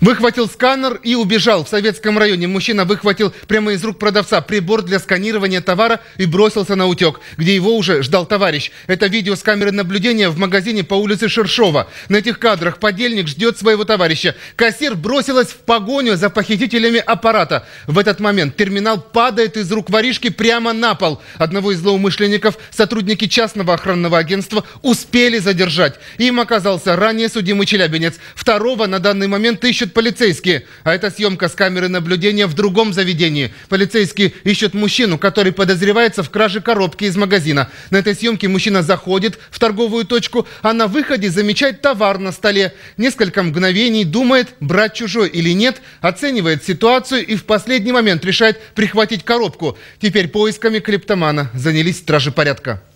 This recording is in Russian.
Выхватил сканер и убежал. В советском районе мужчина выхватил прямо из рук продавца прибор для сканирования товара и бросился на утек, где его уже ждал товарищ. Это видео с камеры наблюдения в магазине по улице Шершова. На этих кадрах подельник ждет своего товарища. Кассир бросилась в погоню за похитителями аппарата. В этот момент терминал падает из рук воришки прямо на пол. Одного из злоумышленников сотрудники частного охранного агентства успели задержать. Им оказался ранее судимый челябинец. Второго на данный момент ищут ищут полицейские, а это съемка с камеры наблюдения в другом заведении. Полицейские ищут мужчину, который подозревается в краже коробки из магазина. На этой съемке мужчина заходит в торговую точку, а на выходе замечает товар на столе. Несколько мгновений думает, брать чужой или нет, оценивает ситуацию и в последний момент решает прихватить коробку. Теперь поисками клептомана занялись стражи порядка.